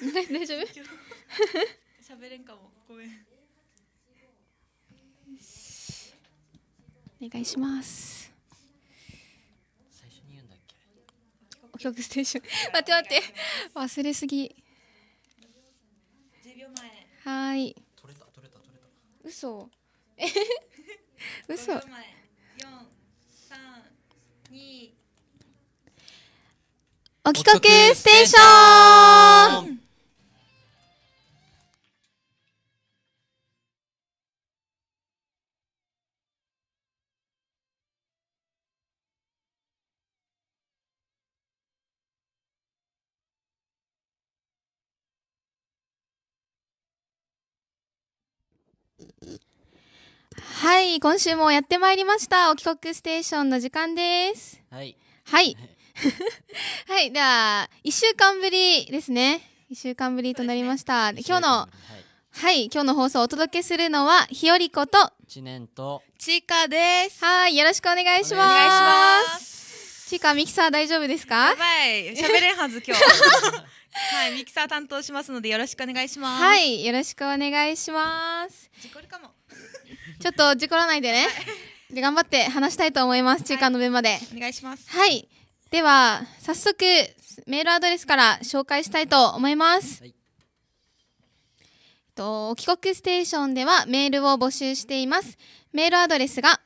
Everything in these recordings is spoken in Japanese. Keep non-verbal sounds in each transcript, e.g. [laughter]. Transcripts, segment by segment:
[laughs] 大丈夫喋れんかもごめんお願いします最初に言うんだっけお曲ステーション待って待って忘れすぎ10秒前はい取れた取れた取れた嘘え [laughs] 嘘5秒前432お企画ステーションはい、今週もやってまいりました。お帰国ステーションの時間です。はい。はい。[laughs] はい、では、1週間ぶりですね。1週間ぶりとなりました。ね、今日の、はい、はい、今日の放送をお届けするのは、ひよりこと、知念と、ちかです。はい、よろしくお願いします。ちか、ミキサー大丈夫ですかやばい、喋れんはず今日。[laughs] [laughs] はい、ミキサー担当しますのでよろしくお願いします。はい、よろしくお願いします。事故るかも。ちょっと事故らないでね。で頑張って話したいと思います。中間の分まで、はい。お願いします。はい。では、早速、メールアドレスから紹介したいと思います。はいと、帰国ステーションではメールを募集しています。メールアドレスが、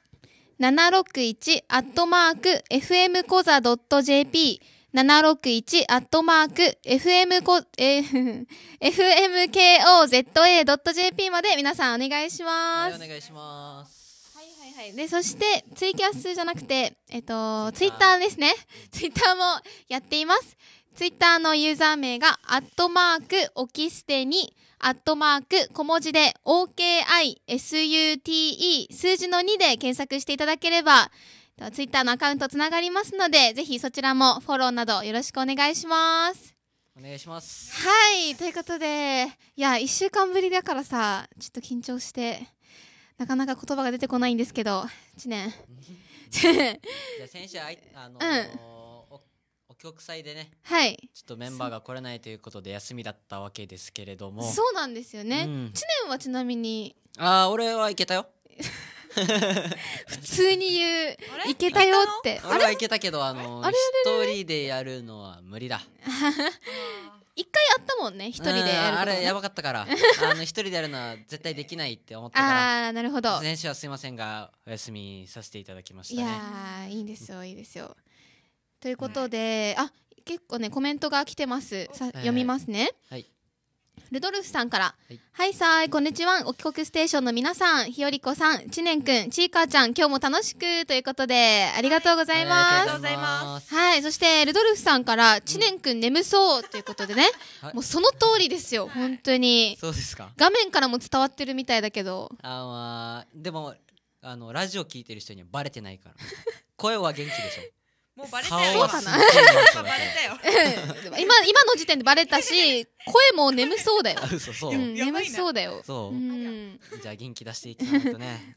761-fmkoza.jp 761アットマーク fm こ、え [laughs] ー、fmkoza.jp まで皆さんお願いします。はい、お願いします。はいはいはい。で、そしてツイキャスじゃなくて、えっと、ツイッターですね。[laughs] ツイッターもやっています。ツイッターのユーザー名が、アットマーク、オキステに、アットマーク、小文字で、OKISUTE、数字の2で検索していただければ、ツイッターのアカウントつながりますのでぜひそちらもフォローなどよろしくお願いしますお願いしますはいということでいや1週間ぶりだからさちょっと緊張してなかなか言葉が出てこないんですけど知念じゃあ先週あ [laughs] あのー、うんお曲祭でね、はい、ちょっとメンバーが来れないということで休みだったわけですけれどもそうなんですよね、うん、知念はちなみにああ俺は行けたよ [laughs] 普通に言ういけたよって俺はいけたけどあの一人でやるのは無理だ一回あったもんね一人でやる、あれやばかったから [laughs] あの一人でやるのは絶対できないって思ったからああなるほど先週はすいませんがお休みさせていただきました、ね、いやいいんですよいいですよということで、あ結構ねコメントが来てますさ、読みますね、はいルドルフさんから、はい、はい、さい、こんにちは、お帰国ステーションの皆さん、ひよりこさん、知念君、くん、ちいかちゃん、今日も楽しくということで、ありがとうございます。はい、ありがとうございます。はい、そして、ルドルフさんから、知念君、くん眠そうということでね、もうその通りですよ、本当に。そうですか。画面からも伝わってるみたいだけど。あまあ、でも、あの、ラジオ聞いてる人にはバレてないから。[laughs] 声は元気でしょ。もうバレたよ。そうかな。バレたよ。[laughs] 今 [laughs] 今の時点でバレたし、声も眠そうだよ。そう眠そうだよ。そう。じゃあ元気出していきたいとね。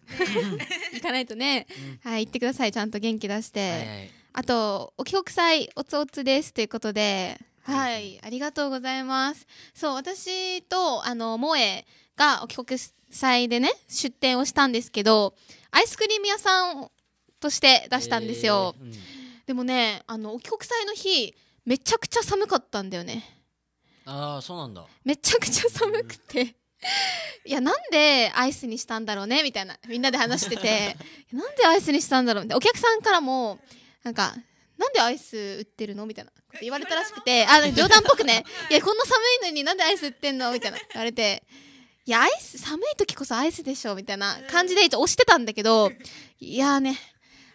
[laughs] 行かないとね。はい、行ってください。ちゃんと元気出して。あと、お帰国祭おつおつですということで、はい、ありがとうございます。そう、私とあの萌えがお帰国祭でね出店をしたんですけど、アイスクリーム屋さんとして出したんですよ。えーうんでもねあのお帰国祭の日めちゃくちゃ寒かったんだよねああそうなんだめちゃくちゃ寒くて、いやなんでアイスにしたんだろうねみたいなみんなで話してて [laughs] なんでアイスにしたんだろうみたいなお客さんからもなんかなんでアイス売ってるのみたいなこと言われたらしくてあ冗談っぽくね [laughs] いやこんな寒いのになんでアイス売ってんのみたいな言われていやアイス寒い時こそアイスでしょみたいな感じで一応押してたんだけどいやね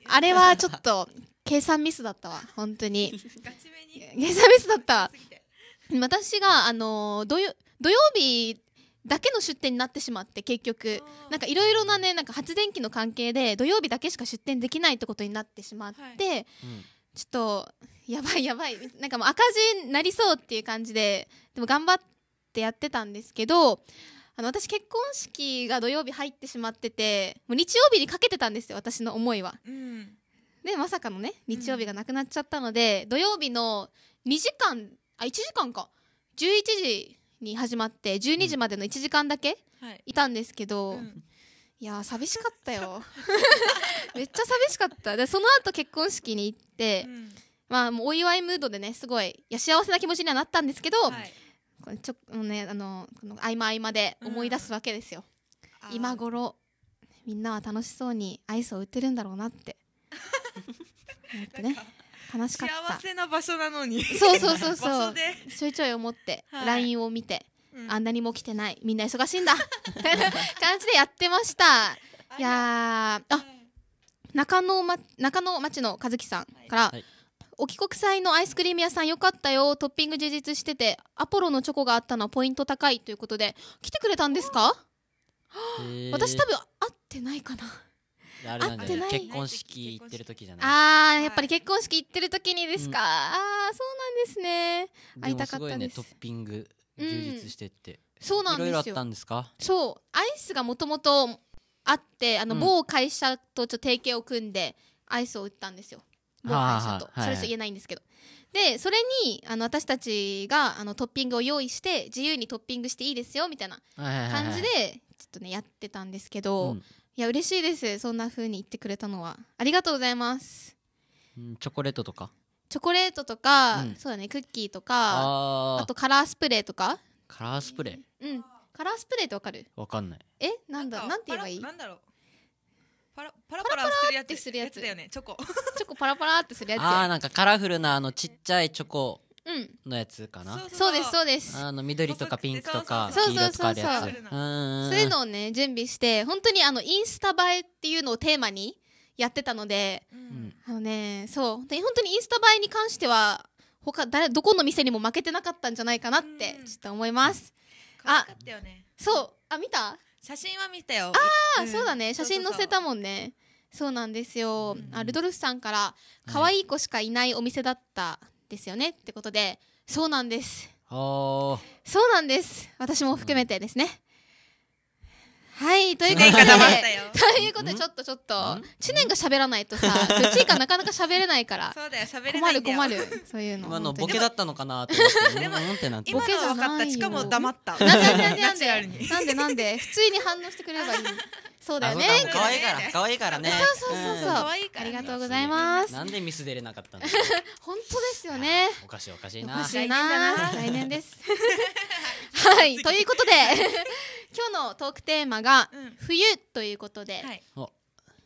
あれはちょっと計算ミスだったわ本当に [laughs] 計算ミスだった私があの土曜日だけの出店になってしまって結局なんかいろいろなねなんか発電機の関係で土曜日だけしか出店できないってことになってしまって、はい、ちょっとやばいやばいなんかもう赤字になりそうっていう感じででも頑張ってやってたんですけどあの私結婚式が土曜日入ってしまっててもう日曜日にかけてたんですよ私の思いは。うんでまさかのね日曜日がなくなっちゃったので、うん、土曜日の2時間あ1時間か11時に始まって12時までの1時間だけいたんですけど、うんはいうんいや寂しかったよ [laughs] めっちゃ寂しかったでその後結婚式に行って、うん、まあもうお祝いムードでねすごいいや幸せな気持ちにはなったんですけど、はい、こちょねあのこの合間合間で思い出すわけですよ、うん、今頃みんなは楽しそうにアイスを売ってるんだろうなってえっとね悲しかった幸せな場所なのにそうそうそうそう [laughs] ちょいちょい思って LINE を見て、うん、あんなにも来てないみんな忙しいんだみたいな感じでやってましたいやあ、うん、中野中野町の和樹さんから、はい沖国際のアイスクリーム屋さんよかったよトッピング充実しててアポロのチョコがあったのはポイント高いということで来てくれたんですか、私多分会ってないかなあれなんじゃない結婚式行ってる時じゃないああやっぱり結婚式行ってる時にですか、うん、ああそうなんですね会いたかったねトッピング充実してって、うん、そうなんですよそうアイスがもともとあってあの某会社とちょっと提携を組んでアイスを売ったんですよ、某会社とそれしか言えないんですけど、でそれにあの私たちがあのトッピングを用意して自由にトッピングしていいですよみたいな感じでちょっとねやってたんですけど、うん、いや嬉しいですそんな風に言ってくれたのはありがとうございますチョコレートとかチョコレートとか、うん、そうだねクッキーとかあとカラースプレーとかカラースプレーうんカラースプレーってわかるわかんないえなんだなんて言えばいいなんだろうパラパラパラってするやつだよねチョコチョコパラパラってするやつあーなんかカラフルなあのちっちゃいチョコのやつかな、うん、そうですそうですあの緑とかピンクとか黄色とかあるやつそういうのをね準備して本当にあのインスタ映えっていうのをテーマにやってたので、うん、あのねそう本当にインスタ映えに関しては他誰どこの店にも負けてなかったんじゃないかなってちょっと思います、うん、あそうあ見た写真は見たよああ、そうだね写真載せたもんねそうなんですよ、うん、あルドルフさんから可愛い子しかいないお店だったですよねってことでそうなんですそうなんです私も含めてですね、はいということで [laughs] ということでちょっとちょっと知念が喋らないとさちいかなかなか喋れないからそうだよ喋れないんだよ困る困るそういうの今のボケだったのかなと思ってでも今のは分かったしかも黙ったなぜなんでなんでなんで普通に反応してくれればいいそうだよね可愛いから可愛いからねそうそうそうそう、可愛いから。ありがとうございますなんでミス出れなかったの [laughs] 本当ですよねおかしいおかしいなおかしいな来年です [laughs] はいということで [laughs] 今日のトークテーマが冬ということで、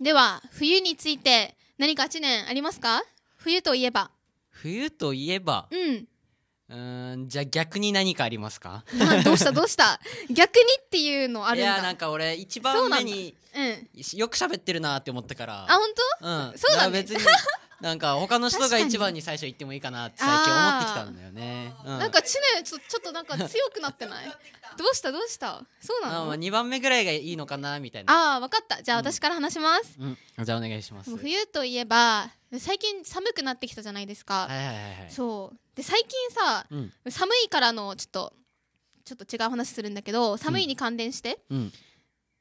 では冬について何か知念ありますか冬といえば冬といえばうんうんじゃあ逆に何かありますかどうしたどうした逆にっていうのあるんだいやなんか俺一番目によく喋ってるなって思ったからあ本当うんそうだ、ね、別になんか他の人が一番に最初言ってもいいかなって最近思ってきたんだよね、うん、なんか知念ちょちょっとなんか強くなってないどうしたどうしたそうなの、あ、2番目ぐらいがいいのかなみたいなああ分かったじゃあ私から話します、うんうん、じゃあお願いします冬といえば最近寒くなってきたじゃないですか、はいはいはい、そうで最近さ、うん、寒いからのちょっとちょっと違う話するんだけど寒いに関連して、うん、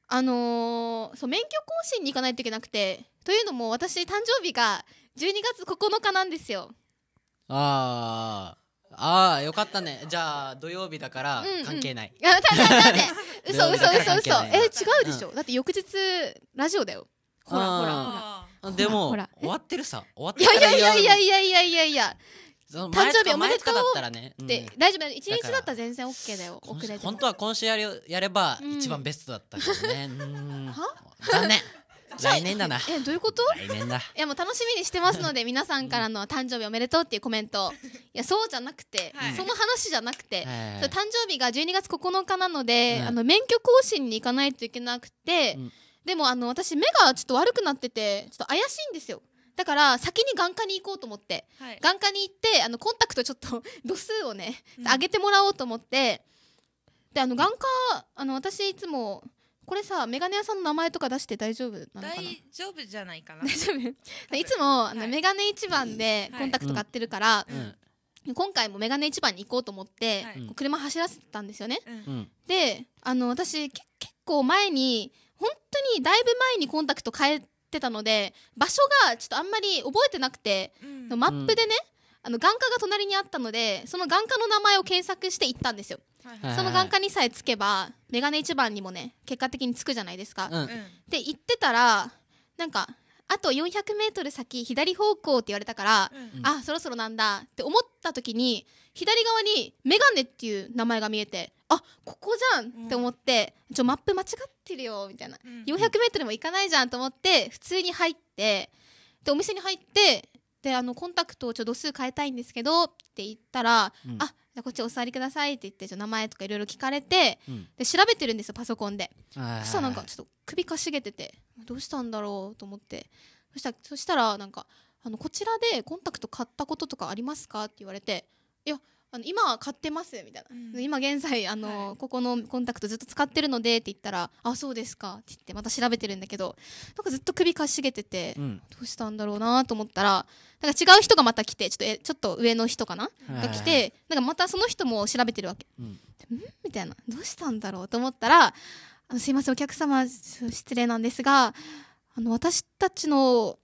あのー、そう免許更新に行かないといけなくてというのも私誕生日が12月9日なんですよあーああよかったねじゃあ土曜日だから関係ない、うんうん、いだ [laughs] って [laughs] 嘘嘘嘘嘘え違うでしょ、うん、だって翌日ラジオだよほらほらほらでも終わってるさ終わってるいやいやいやいやいやいやいや誕生日おめでとうだったらね、で大丈夫一日だったら全然 OK だよ遅れて本当は今週やりやれば一番ベストだったけどね、残念 [laughs] 来年だなえどういうこと来年だいやもう楽しみにしてますので皆さんからの誕生日おめでとうっていうコメントいやそうじゃなくて、その話じゃなくて、誕生日が12月9日なので、あの免許更新に行かないといけなくて、でもあの私目がちょっと悪くなっててちょっと怪しいんですよだから先に眼科に行こうと思って、はい、眼科に行ってあのコンタクトちょっと [laughs] 度数をね、うん、上げてもらおうと思ってであの眼科あの私いつもこれさ眼鏡屋さんの名前とか出して大丈夫なのかな大丈夫じゃないかな [laughs] 大丈夫いつも、あの眼鏡一番でコンタクト買ってるから、今回も眼鏡一番に行こうと思って、はい、車走らせたんですよね、うん、であの私結構前に本当にだいぶ前にコンタクト変えってたので場所がちょっとあんまり覚えてなくて、うん、マップでね、あの眼科が隣にあったのでその眼科の名前を検索して行ったんですよ、はいはい、その眼科にさえつけばメガネ一番にもね結果的につくじゃないですか、うん、で行ってたらなんかあと 400m 先左方向って言われたから、うん、あそろそろなんだって思った時に左側にメガネっていう名前が見えてあここじゃんって思って、ちょマップ間違ってるよみたいな、うん、400m も行かないじゃんと思って普通に入ってでお店に入ってであのコンタクトをちょっと度数変えたいんですけどって言ったら、うん、あじゃこっちお座りくださいって言ってちょ名前とかいろいろ聞かれて、うん、で調べてるんですよパソコンでそしたらなんかちょっと首かしげててどうしたんだろうと思ってそしたそしたらなんかあのこちらでコンタクト買ったこととかありますかって言われていやあの今は買ってますみたいな、うん、今現在あの、はい、ここのコンタクトずっと使ってるのでって言ったらあそうですかって言ってまた調べてるんだけどなんかずっと首かしげてて、うん、どうしたんだろうなと思ったらなんか違う人がまた来てちょっとえちょっと上の人かな、はい、が来てなんかまたその人も調べてるわけ、うん、んみたいなどうしたんだろうと思ったらあのすいませんお客様失礼なんですがあの私たちの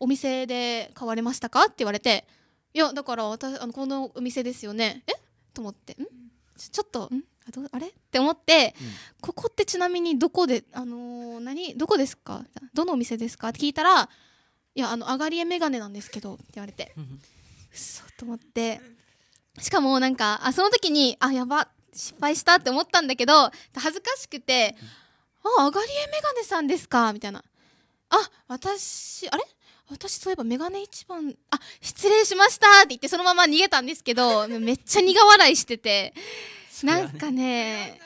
お店で買われましたかって言われていやだから私あのこのお店ですよねえと思ってんちょっとんあどあれって思って、うん、ここってちなみにどこで、あのー、何どこですかどのお店ですかって聞いたらいやあの上がりえ眼鏡なんですけどって言われて嘘と思ってしかもなんかあその時にあやば失敗したって思ったんだけど恥ずかしくて「うん、あがりえ眼鏡さんですか」みたいな「あ私あれ私そういえばメガネ一番、あ、失礼しましたって言ってそのまま逃げたんですけど、[laughs] めっちゃ苦笑いしてて、なんかね、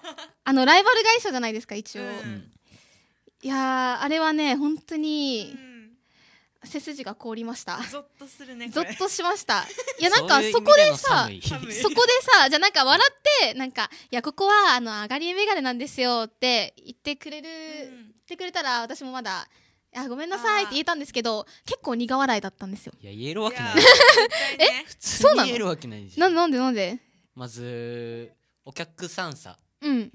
[laughs] あの、ライバル会社じゃないですか、一応。うん、いやあれはね、本当に、背筋が凍りました。ゾッとするね。ゾッとしました。[laughs] いや、なんか、そこでさ、そこでさ、じゃなんか笑って、なんか、いや、ここは、あの、上がりメガネなんですよって言ってくれる、言ってくれたら、私もまだ、あごめんなさいって言えたんですけど結構苦笑いだったんですよいや言えるわけないえ普通に言えるわけないでしょなんなんでなんでまずお客さんさうん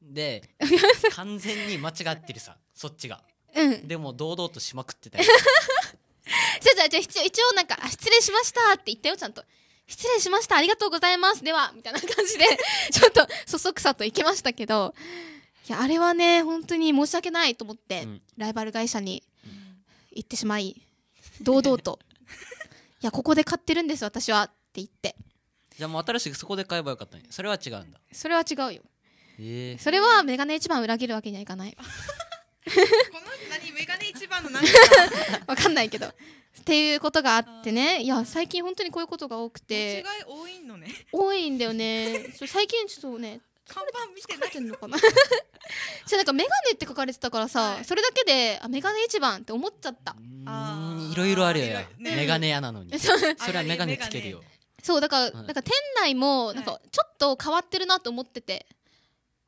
で [laughs] 完全に間違ってるさそっちが、うん、でも堂々としまくってたよ [laughs] じゃじゃじゃ一応一応なんか失礼しましたって言ったよちゃんと失礼しましたありがとうございますではみたいな感じでちょっとそそくさと行きましたけどやあれはね本当に申し訳ないと思って、うん、ライバル会社に行ってしまい堂々といやここで買ってるんです私はって言ってじゃあもう新しくそこで買えばよかったねそれは違うんだそれは違うよ、えー、それはメガネ一番裏切るわけにはいかない [laughs] この何メガネ一番の何か [laughs] わかんないけどっていうことがあってねいや最近本当にこういうことが多くて違い多いのね多いんだよね最近ちょっとね看板見てないてんのかなじゃ [laughs] なんかメガネって書かれてたからさ、はい、それだけであメガネ一番って思っちゃったいろいろあるよ、ね、メガネ屋なのにそれはメガネつけるよそうだから、なんか店内もなんかちょっと変わってるなと思ってて、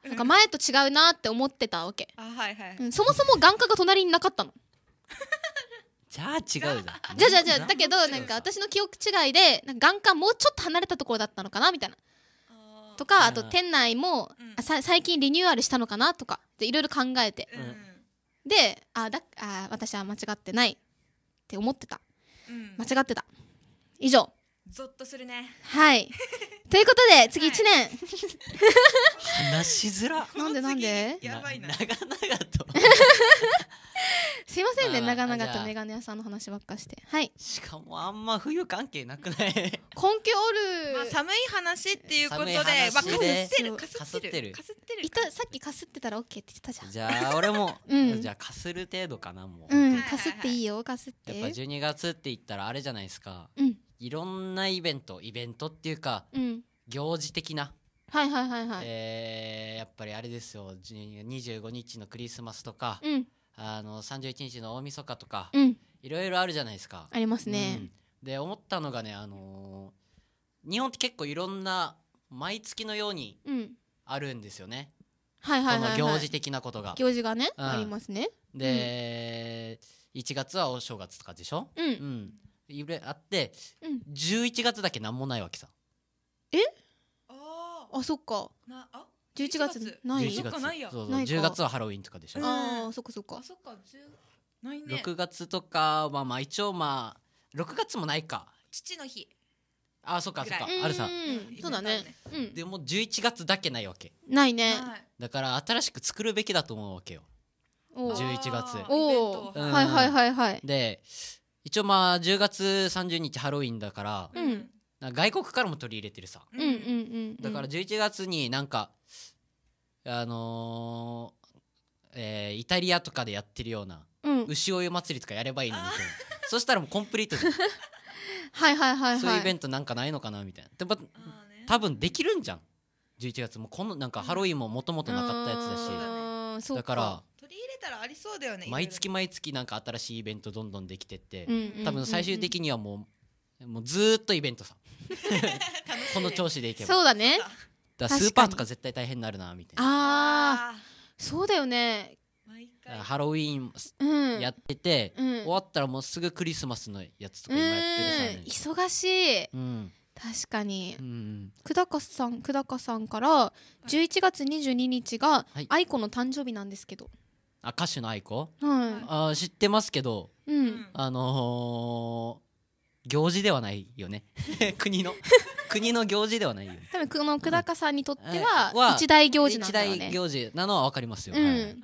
はい、なんか前と違うなって思ってたわけ、あはいはい、うん、そもそも眼科が隣になかったのじゃあ違うじゃんじゃじゃじゃだけどなんか私の記憶違いで眼科もうちょっと離れたところだったのかなみたいなとかあと店内も、うん、最近リニューアルしたのかなとかいろいろ考えて、うん、であだあ私は間違ってないって思ってた、間違ってた以上ゾッとするねはい [laughs] ということで次1年、話しづらなんでなんでやばいな長々と [laughs] すいませんね長々とメガネ屋さんの話ばっかしてはいしかもあんま冬関係なくない根拠おまあ、る、寒い話っていうことで、まあ、かすってる、かすってる、かすってるいたさっきかすってたら OK って言ってたじゃんじゃあ俺も、うんじゃあかする程度かなもう、うんかすっていいよかすってやっぱ12月って言ったらあれじゃないですかうんいろんなイベントイベントっていうか、うん、行事的なはいはいはいはい、えー、やっぱりあれですよ25日のクリスマスとか、うん、あの31日の大晦日とか、うん、いろいろあるじゃないですかありますね、うん、で思ったのがね、あのー、日本って結構いろんな毎月のようにあるんですよね、はいはいはい、はい、行事的なことが行事がね、ありますねで、うん、1月はお正月とかでしょ、うん揺れあって、うん11月だけ何もないわけさああそっかなあ11月ない1月そないやそうそうない10月はハロウィンとかでしょ、うああそっかそっかあそっか十ないね6月とかはまあ一応まあ6月もないか父の日あそっかそっかあるさそうだねうんでも11月だけないわけないねだから新しく作るべきだと思うわけよおう11月おおうんはいはいはいはいで一応まあ10月30日ハロウィンだから、うん外国からも取り入れてるさ、だから11月になんかあのーえーイタリアとかでやってるような牛追い祭りとかやればいいのに [laughs] そしたらもうコンプリートじゃん [laughs] はいはいはいはいそういうイベントなんかないのかなみたいなでもね多分できるんじゃん11月もこのなんかハロウィンももともとなかったやつだしうだからたらありそうだよね毎月毎月なんか新しいイベントどんどんできてって、多分最終的にはもうもうずっとイベントさこの調子でいけばそうだねだスーパーとか絶対大変になるなみたいなあそうだよねハロウィーンやってて、うん、終わったらもうすぐクリスマスのやつとか今やってるさ、忙しい、うん、確かに、うん、久高さん久高さんから11月22日が愛子の誕生日なんですけど、はいあ歌手の愛子、はい、あ知ってますけど、うん、あのー、行事ではないよね [laughs] 国の [laughs] 国の行事ではないよ、ね、多分この久高さんにとっては、一大行事なんだよね一大行事なのは分かりますよ、うん、はい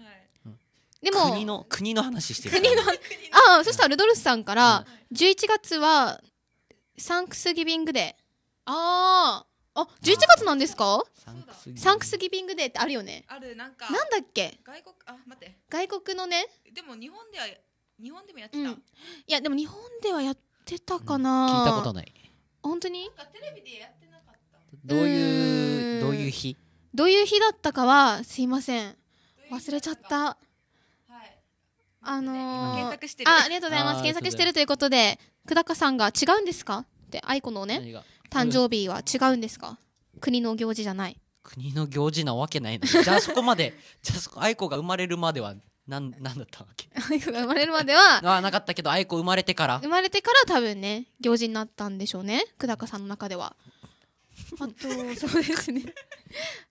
でも国の国の話してる国の [laughs] あそしたらルドルフさんから、うん、11月はサンクスギビングデーあああ、十一月なんですか？サンクスギビングデーってあるよね。あるなんか。なんだっけ？外国あ待って。外国のね。でも日本では日本でもやってた。うん、いやでも日本ではやってたかな。聞いたことない。本当に？なんかテレビでやってなかった。どういうどういう日？どういう日だったかはすいません。忘れちゃった。あのー、あありがとうございます検索してるということで久高さんが違うんですかって愛子のね誕生日は違うんですか、うん、国の行事じゃない国の行事なわけないのじゃあそこまで [laughs] じゃあそこ愛子が生まれるまではなんなんだったわけ [laughs] 愛子が生まれるまではあなかったけど愛子生まれてから生まれてから多分ね行事になったんでしょうね久高さんの中ではあとそうですね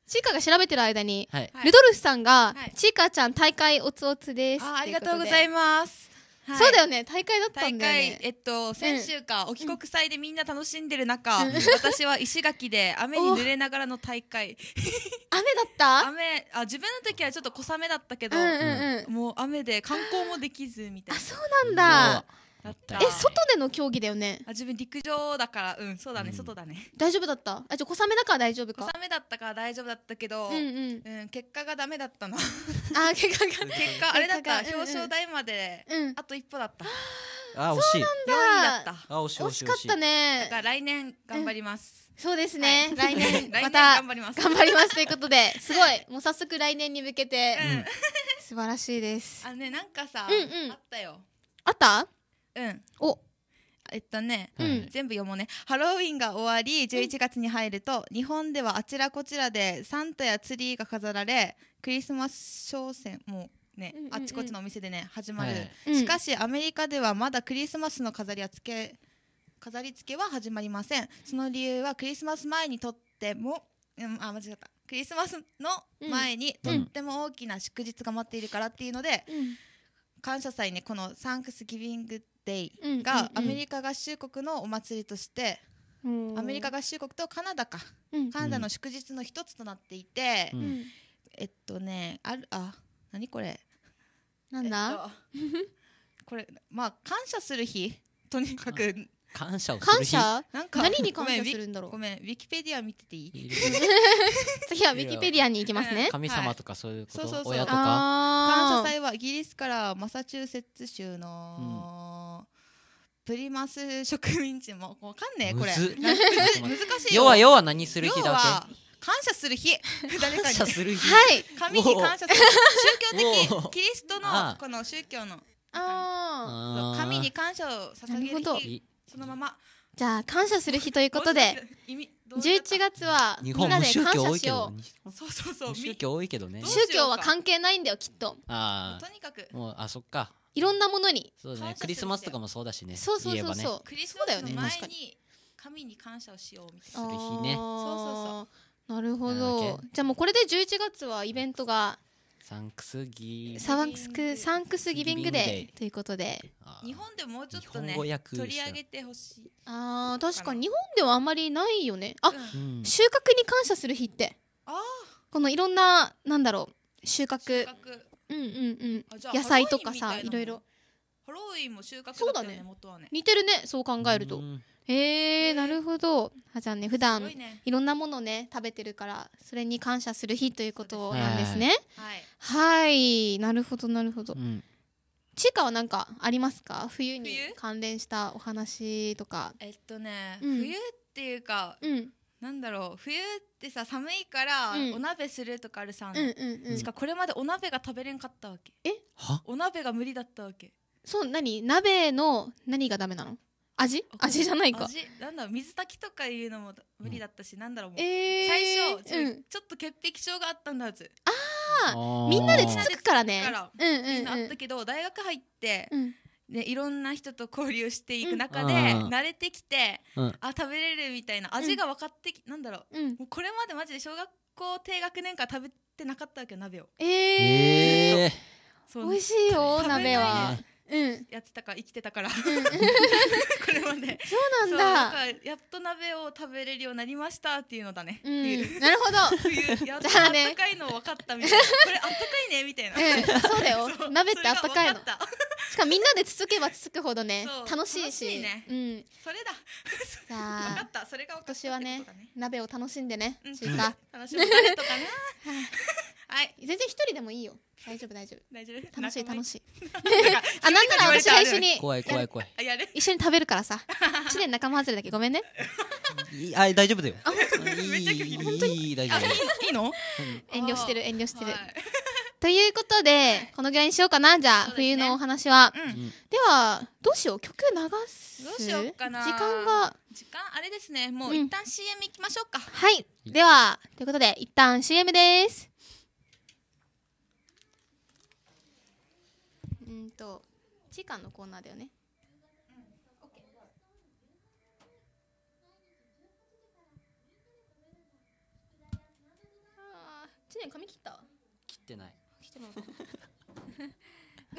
ちいかが調べてる間に、はい、ルドルフさんが、はい、ちいかちゃん大会おつおつですあありがとうございますはい、そうだよね大会だったんだ、ね、大会えっと先週か、うん、沖国祭でみんな楽しんでる中、うん、私は石垣で雨に濡れながらの大会 [laughs] 雨だった雨あ自分の時はちょっと小雨だったけど、うんうんうん、もう雨で観光もできずみたいなあそうなんだえ外での競技だよねあ自分陸上だからうんそうだね、うん外だね大丈夫だったあじゃあ小雨だから大丈夫小雨だったから大丈夫だったけど、うんうんうん結果がダメだったのあ結果が [laughs] 結果あれだっんう表彰台までうんあと一歩だったあ惜しい4位だったあ惜しい惜惜しかっいただから来年頑張ります、そうですね、はい [laughs] 来年また頑張ります頑張りますということですごいもう早速来年に向けて、うん素晴らしいですあのねなんかさ、うんうんあったよあったうんおえっとね、全部読もうねハロウィンが終わり11月に入ると、うん、日本ではあちらこちらでサンタやツリーが飾られクリスマス商戦もね、うんうんうん、あっちこっちのお店でね始まる、はい、しかしアメリカではまだクリスマスの飾りはつけ飾り付けは始まりませんその理由はクリスマス前にとっても、うん、あ間違ったクリスマスの前にとっても大きな祝日が待っているからっていうので、感謝祭ねこのサンクスギビングデイがアメリカ合衆国のお祭りとしてアメリカ合衆国とカナダか、カナダの祝日の一つとなっていて、えっとねあるあ何これなんだ、えっと、[laughs] これまあ感謝する日とにかく感謝を感謝なんか何に感謝するんだろうごめんウィキペディア見てていい次はウィキペディアに行きますね [laughs] 神様とかそういうこと、はい、そうそうそう感謝祭はイギリスからマサチューセッツ州の、うんプリマス植民地もわかんねえこれ難しいよ要は要は何する日だっけ感謝する日 [laughs] 誰かに感謝する日はい神に感謝する宗教的キリストのこの宗教のああ神に感謝を捧げる日そのままじゃあ感謝する日ということで十一月はみんなで感謝しようそうそうそう宗教多いけどね宗教は関係ないんだよきっとあとにかくもうあそっかいろんなものにそうねクリスマスとかもそうだしねそうそうそうそう、ね、クリスマスの前に神に感謝をしようみたいなする日ねそうそうそうなるほどじゃあもうこれで11月はイベントがサンクスギサンクスサンクスギビングデーということで日本でもうちょっとね取り上げてほしいあ確かに日本ではあんまりないよねあ、うん、収穫に感謝する日ってあこのいろんななんだろう収穫うんうんうん野菜とかさいろいろハロウィンも収穫そうだね元はね似てるねそう考えるとへえー、なるほどあじゃあね普段、ね、いろんなものね食べてるからそれに感謝する日ということなんですねはいなるほどなるほど、うんかは何かありますか冬に関連したお話とかえっとね、うん、冬っていうか、うん、なんだろう冬ってさ寒いからお鍋するとかあるさ、うんうんうんしかこれまでお鍋が食べれんかったわけはお鍋が無理だったわけそう何鍋の何がダメなの味味じゃないか味なんだろう水炊きとかいうのも無理だったし、なんだろうもう、えー最初ちょ,、うんちょっと潔癖症があったんだはずあみんなでつつくからねだんうんうんあったけど大学入ってうんね、いろんな人と交流していく中で、うん、慣れてきて、うん、あ食べれるみたいな味が分かってき、うん、なんだろう,、もうこれまでマジで小学校低学年から食べてなかったわけよ鍋をえー、えー、美味しいよ鍋は。やってたか生きてたから [laughs] これまでそうなんだやっと鍋を食べれるようになりましたっていうのだね、うん、なるほど [laughs] やっとあったかいの分かったみたいな、ね、これあったかいねみたいな、そうだよ [laughs] 鍋ってあったかいのしかもみんなでつつけばつつくほどね楽しいししいねうんそれだ [laughs] 分かあったそれが分今かったっ年はねこ鍋を楽しんでねうん [laughs] 楽しみ誰とかな [laughs] はい全然一人でもいいよ大丈夫大丈夫大丈夫楽しい楽しいあなんなら私が一緒に怖い怖い怖いいやる一緒に食べるからさ一年仲間外れだけごめんねあ大丈夫だよあ本いいいいいい大丈夫いいの遠慮してる遠慮してる、ということで、このぐらいにしようかな、じゃあ、冬のお話は。では、どうしよう、曲流すどうしようかな。時間が。時間、あれですね、もう一旦 CM いきましょうか。はい。では、ということで、一旦 CM です。うんと、時間のコーナーだよね。ああ知念髪切った切ってない [laughs]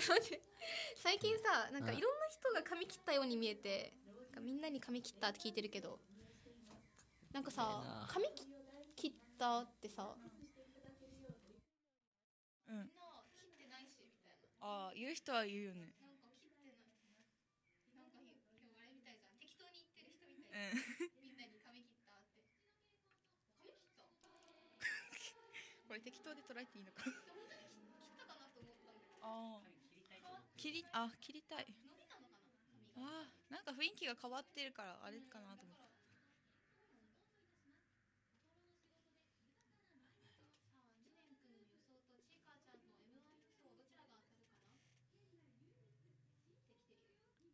最近さなんかいろんな人が髪切ったように見えてみんなに髪切ったって聞いてるけどなんかさ髪切ったってさうんああ言う人は言うよね [laughs] これ適当で捉えていいのか。あ切りあ切りたいああなんか雰囲気が変わってるからあれかなと思った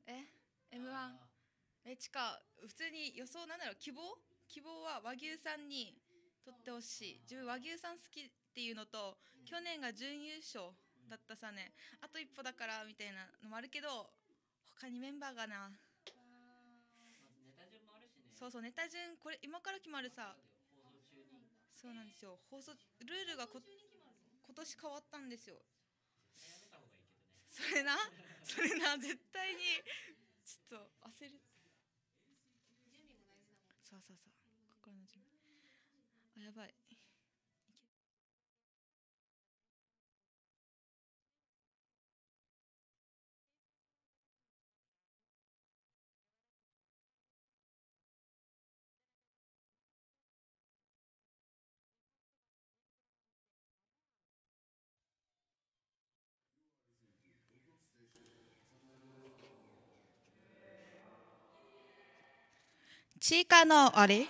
え M1 えちか普通に予想なんだろう希望希望は和牛さんにとってほしい自分和牛さん好きっていうのと去年が準優勝だったさねあと一歩だからみたいなのもあるけど他にメンバーがな、そうそうネタ順これ今から決まるさそうなんですよ放送ルールがこ今年変わったんですよそれなそれな絶対にちょっと焦るそうそうそう心の準備あやばいチーカのあれ [laughs] すい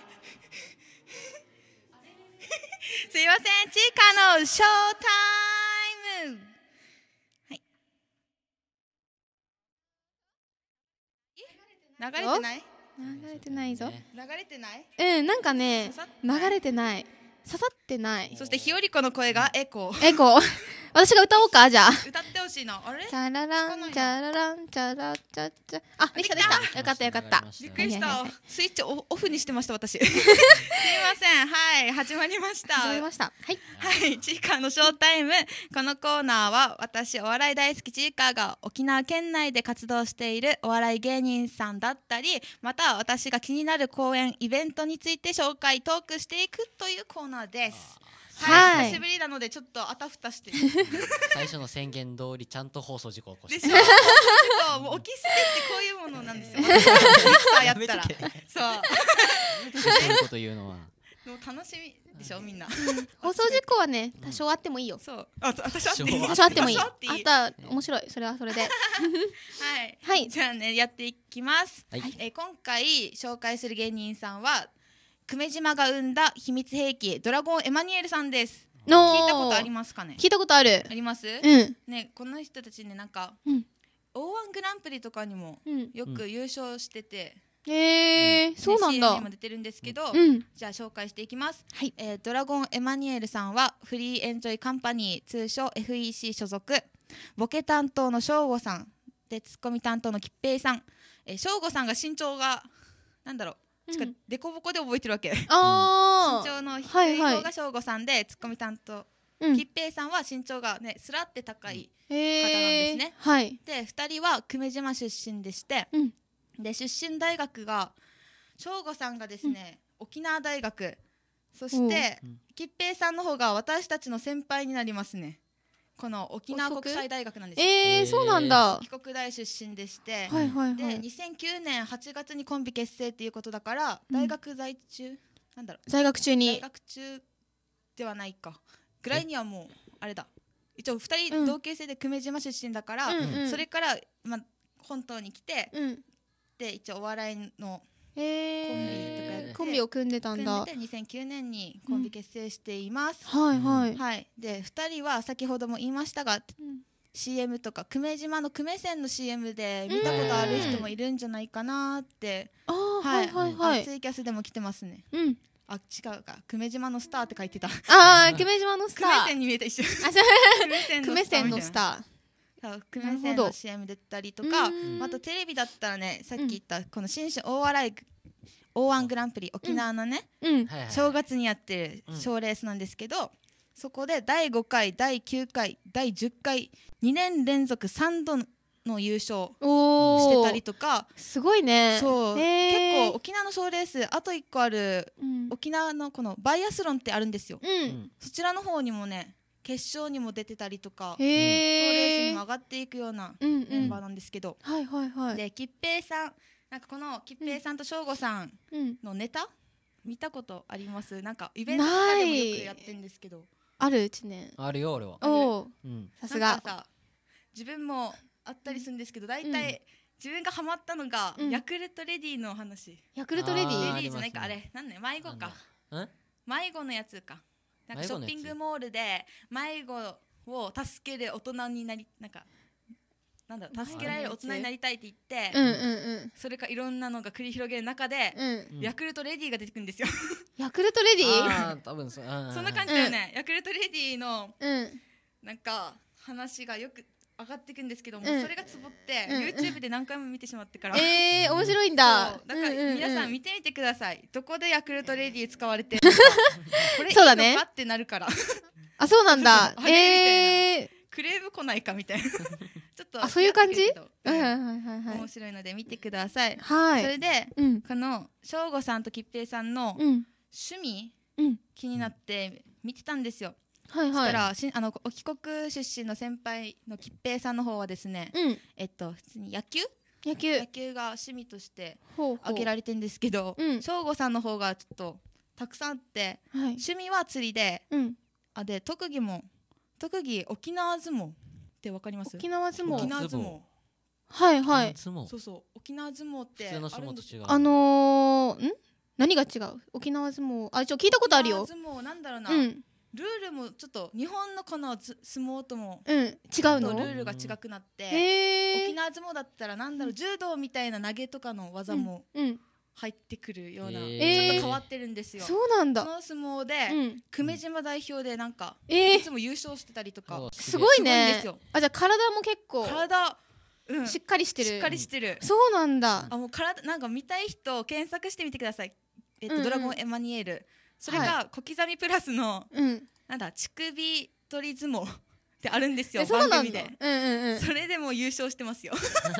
ませんチーカのショータイムはい流れてない流れてないぞ流れてないうんなんかね流れてない刺さってないそして日和子の声がエコーエコー私が歌おうかじゃあ歌ってほしいのあれチャラランチャラランチャラチャチャあできたできたよかったよかったびっくりしたスイッチオオフにしてました私 [laughs] すいませんはい始まりました始まりましたはいはいチーカーのショータイムこのコーナーは私お笑い大好きチーカーが沖縄県内で活動しているお笑い芸人さんだったりまた私が気になる公演イベントについて紹介トークしていくというコーナーですはい、久しぶりなのでちょっとあたふたして [laughs] 最初の宣言通りちゃんと放送事故起こしてでしょもう起き捨てってこういうものなんですよ [laughs] ミーやったらそうそういうという [laughs] のはもう楽しみでしょみんな放送事故はね多少あってもいいよそうあ多少あっていい多少あってもいいあった面白いそれはそれではい、はい、じゃあねやっていきます、はい、えー、今回紹介する芸人さんは久米島が生んだ秘密兵器ドラゴンエマニュエルさんです聞いたことありますかね聞いたことあるありますうんねこの人たちねなんか、うん、O1 グランプリとかにもよく優勝してて、うん、へえ、ね、そうなんだ。CM にも出てるんですけど、うん、じゃあ紹介していきます、はいえー、ドラゴンエマニュエルさんはフリーエンジョイカンパニー通称 FEC 所属ボケ担当の翔吾さんでツッコミ担当の吉平さん、えー、翔吾さんが身長がなんだろうしか、うん、でで覚えてるわけ、あ身長の低い方が省吾さんで、ツッコミ担当吉平、さんは身長がねすらって高い方なんですね、はい、で2人は久米島出身でして、で出身大学が省吾さんがですね、沖縄大学そして吉平さんの方が私たちの先輩になりますねこの沖縄国際大学なんですえー、そうなんだ帰国大出身でして、はいはいはい、で2009年8月にコンビ結成っていうことだから、大学在中なんだろう在学中に大学中ではないかぐらいにはもうあれだ一応2人同級生で久米島出身だから、うん、それから、まあ、本島に来て、うん、で一応お笑いのコンビとえー、コンビを組んでたんだ組んで2009年にコンビ結成しています、うん、はいはい、はい、で二人は先ほども言いましたが、うん CM とか久米島の久米線の CM で見たことある人もいるんじゃないかなって、あはい、はいはいはいツイキャスでも来てますねうんあ違うか久米島のスターって書いてたああ久米島のスター [laughs] 久米線に見えた一緒 [laughs] 久米線のスター覆面生の CM 出たりとかあとテレビだったらねさっき言ったこの新春大笑い O1 グランプリ沖縄のね、正月にやってる賞レースなんですけど、そこで第5回第9回第10回2年連続3度の優勝してたりとかすごいねそう、結構沖縄の賞レースあと1個ある、沖縄のこのバイアスロンってあるんですよ、そちらの方にもね決勝にも出てたりとかー、レーっていくようなメンバーなんですけど、うんうん、はいはいはいで吉平さんなんかこの吉平さんと省吾さんのネタ、見たことありますなんかイベントとでもよくやってるんですけどある知念あるよ俺はおお、さすが自分もあったりするんですけど大体、うん自分がハマったのが、うん、ヤクルトレディの話ヤクルトレディレディじゃないかあ,、れなんね迷子か迷子のやつかなんかショッピングモールで迷子を助ける大人になりなんかなんだろう助けられる大人になりたいって言って、うんうんうんそれかいろんなのが繰り広げる中で、うんヤクルトレディーが出てくるんですよ [laughs] ヤクルトレディあー多分そそそんな感じだよね、ヤクルトレディーのうんなんか話がよく上がっていくんですけども、うんそれがつぼって、うん YouTube で何回も見てしまってから、えー、面白いんだそうだから皆さん見てみてください、どこでヤクルトレディー使われてるのか [laughs] これいいのそうだねかってなるからあそうなんだえー、クレーム来ないかみたいな [laughs] ちょっとあそういう感じ、はいはいはいはい面白いので見てくださいはいそれで、うん、この省吾さんと吉平さんの趣味、うん、気になって見てたんですよはいはい、そしたらあのお帰国出身の先輩の吉平さんの方はですね、うん、えっと普通に野球野球野球が趣味として挙げられてるんですけど省吾、うん、さんの方がちょっとたくさんあって、はい、趣味は釣りで、うん、あで特技も特技沖縄相撲ってわかります沖縄相撲沖縄相撲はいはいそうそう沖縄相撲ってあのー、ん何が違う沖縄相撲あ一応聞いたことあるよ相撲なんだろうな、うん、ルールもちょっと日本のこの相撲とも、うん、違うのルールが違くなって、うん、沖縄相撲だったらなんだろう柔道みたいな投げとかの技も、うん、うん入ってくるような、ちょっと変わってるんですよ。そうなんだ。の相撲で、久米島代表でなんか、いつも優勝してたりとか。すごいね。あじゃあ体も結構。体。うん、しっかりしてるしっかりしてるそうなんだあもう体なんか見たい人検索してみてくださいえっと、ドラゴンエマニュエルそれが小刻みプラスの、はなんだ乳首取り相撲ってあるんですよ番組で、それでも優勝してますよ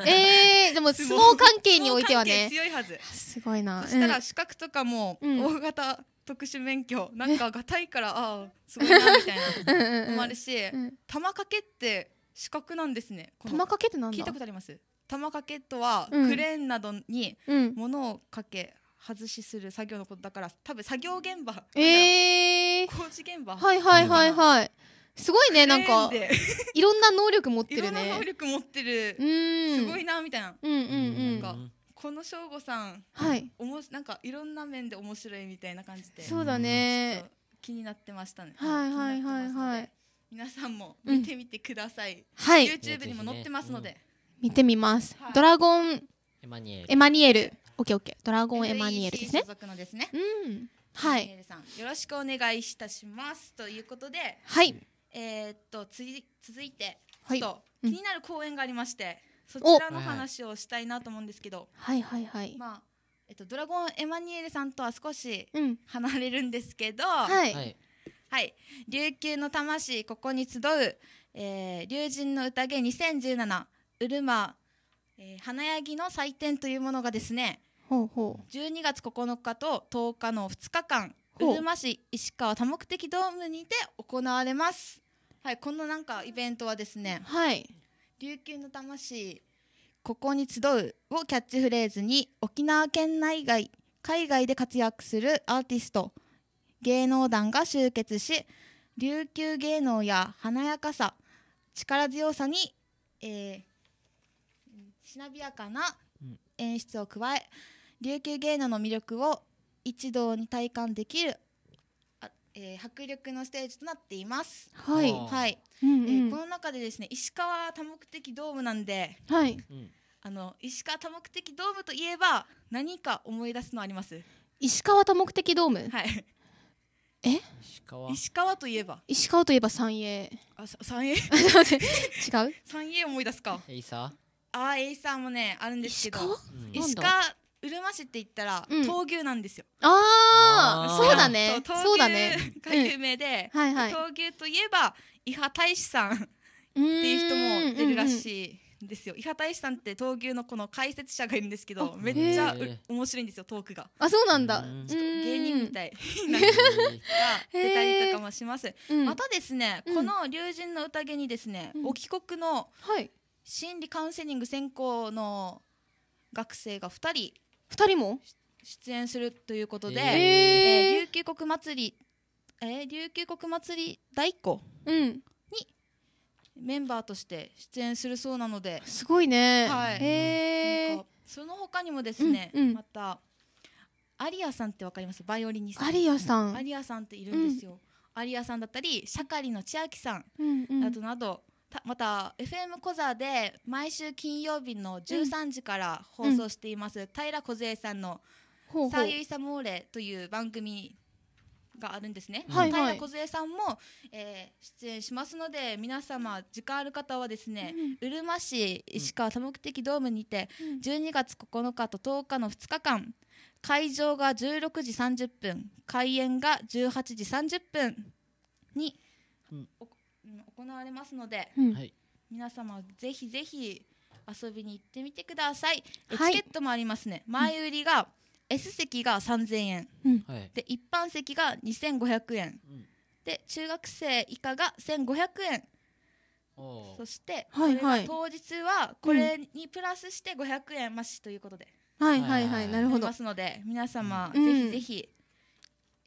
えー、[laughs] でも相撲関係においてはね強いはずすごいな、そしたら資格とかも大型特殊免許、なんかがたいからああすごいなみたいなもあるしうん、玉掛けって資格なんですね玉掛けって何聞いたことあります玉掛けとは、クレーンなどに物をかけ、外しする作業のことだから多分作業現場、えー、工事現場はいはいはいはいすごいねなんかいろんな能力持ってるね。いろんな能力持ってる。すごいなみたいな。うんうんうん。なんかこの省吾さん、はい、おもなんかいろんな面で面白いみたいな感じで。そうだね。気になってましたね。はいはいはいはい。皆さんも見てみてください。はい。YouTube にも載ってますので。見てみます。ドラゴンエマニエル。エマニエル。オッケーオッケー。ドラゴンエマニエルですね。ですね。うん。はい。よろしくお願いいたしますということで。はい。えー、っとつ続いてちょと気になる公演がありまして、そちらの話をしたいなと思うんですけど、はいはいはいまあえっと、ドラゴンエマニュエルさんとは少し離れるんですけど、うん、はい、はいはい琉球の魂ここに集う、えー、竜神の宴2017うるま、えー、花ぎの祭典というものがですねほうほう12月9日と10日の2日間うるま市石川多目的ドームにて行われますはいこのなんかイベントはですねはい琉球の魂ここに集うをキャッチフレーズに沖縄県内外海外で活躍するアーティスト芸能団が集結し琉球芸能や華やかさ力強さに、えー、しなびやかな演出を加え琉球芸能の魅力を一同に体感できるえー、迫力のステージとなっています。はい。はい。うんうん、えー、この中でですね、石川多目的ドームなんで。はい。あの石川多目的ドームといえば、何か思い出すのあります。石川多目的ドーム。はい。え石川石川といえば石川といえば三栄あ三栄 [laughs] 違う三栄思い出すかエイサーあエイサーもねあるんですけど石川,、うん、石川うるま市って言ったら、うん闘牛なんですよ。あああーそうだねそうそうだね牛が有名で、はいはい闘牛といえば伊波大使さんっていう人も出るらしいですよ。伊波大使さんって闘牛のこの解説者がいるんですけど、めっちゃ面白いんですよトークが。あそうなんだちょっと芸人みたいな人出たりとかもします。またですね、この龍神の宴にですね、うんお帰国のはい心理カウンセリング専攻の学生が2人2人も出演するということで、えー、えー、琉球国祭り、えー、琉球国祭り第1個にメンバーとして出演するそうなので、すごいね、はい、えー、その他にもですね、うんうん、またアリアさんってわかりますバイオリニストアリアさんアリアさんっているんですよ、うん、アリアさんだったりシャカリの千秋さんなどなど、また FM 小座で毎週金曜日の13時から放送しています、うん、平梢さんの「さゆいさもーれ」という番組があるんですね、はいはい、平梢さんも、えー、出演しますので皆様時間ある方はですね、うん、うるま市石川多目的ドームにて、12月9日と10日の2日間会場が16時30分開演が18時30分に行われますので、うん、皆様ぜひぜひ遊びに行ってみてください、はい、チケットもありますね前売りが、うん S 席が3000円、うん、で一般席が2500円、うん、で中学生以下が1500円そしてこれが当日はこれにプラスして500円増しということで、はいはいはいなるほどますので皆様、ぜひぜひ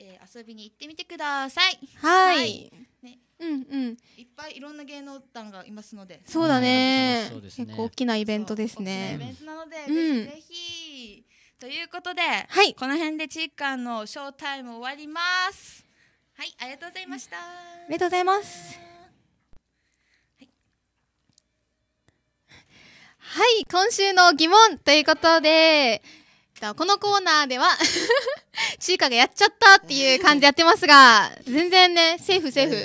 えー、遊びに行ってみてください。はい、はいね、うんうん。いっぱいいろんな芸能団がいますので。そうだね。うん、結構大きなイベントですね。イベントなので、うん、ぜひということで、はい、この辺でチーカンのショータイム終わります。はい、ありがとうございました。ありがとうございます。はい、今週の疑問ということで。このコーナーでは [laughs] ちいカがやっちゃったっていう感じでやってますが全然ねセーフセーフ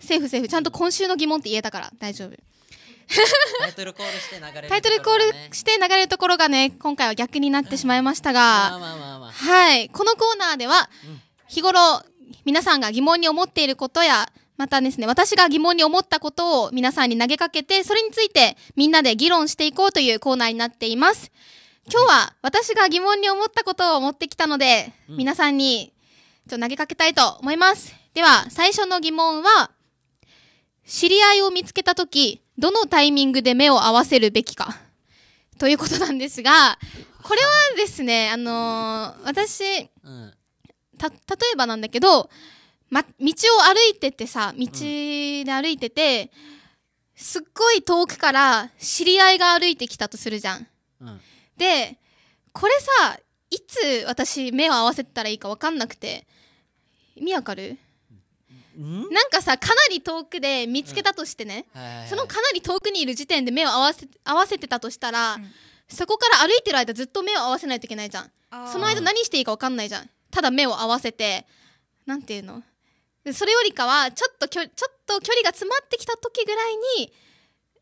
セーフセーフちゃんと今週の疑問って言えたから大丈夫タイトルコールして流れる、ね、タイトルコールして流れるところがね今回は逆になってしまいましたがはいこのコーナーでは、日頃皆さんが疑問に思っていることやまたですね、私が疑問に思ったことを皆さんに投げかけて、それについてみんなで議論していこうというコーナーになっています。今日は私が疑問に思ったことを持ってきたので、うん、皆さんにちょ投げかけたいと思います。では、最初の疑問は、知り合いを見つけたとき、どのタイミングで目を合わせるべきか、ということなんですが、これはですね、あのー、私、うん、た、例えばなんだけど、ま、道を歩いててさ、道で歩いてて、すっごい遠くから知り合いが歩いてきたとするじゃん。うんでこれさいつ私目を合わせたらいいか分かんなくて意味わかるなんかさかなり遠くで見つけたとしてね、そのかなり遠くにいる時点で目を合わせ合わせてたとしたら、うん、そこから歩いてる間ずっと目を合わせないといけないじゃんその間何していいか分かんないじゃんただ目を合わせて何ていうのそれよりかはちょっときょちょっと距離が詰まってきた時ぐらいに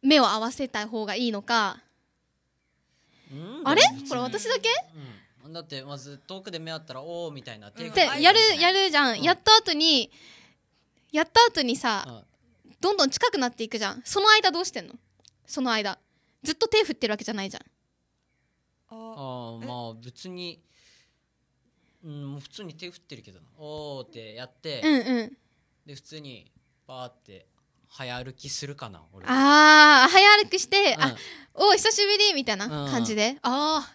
目を合わせた方がいいのかあれこれ私だけ、うん、だってまず遠くで目合ったらおおみたいなってやるやるじゃん、うん、やった後にやった後にさ、うん、どんどん近くなっていくじゃんその間どうしてんのその間ずっと手振ってるわけじゃないじゃんああまあ別にうん普通に手振ってるけどなおおってやって、うんうん、で普通にバーって早歩きするかな俺ああ早歩きして、うん、あお久しぶりみたいな感じで、うん、あ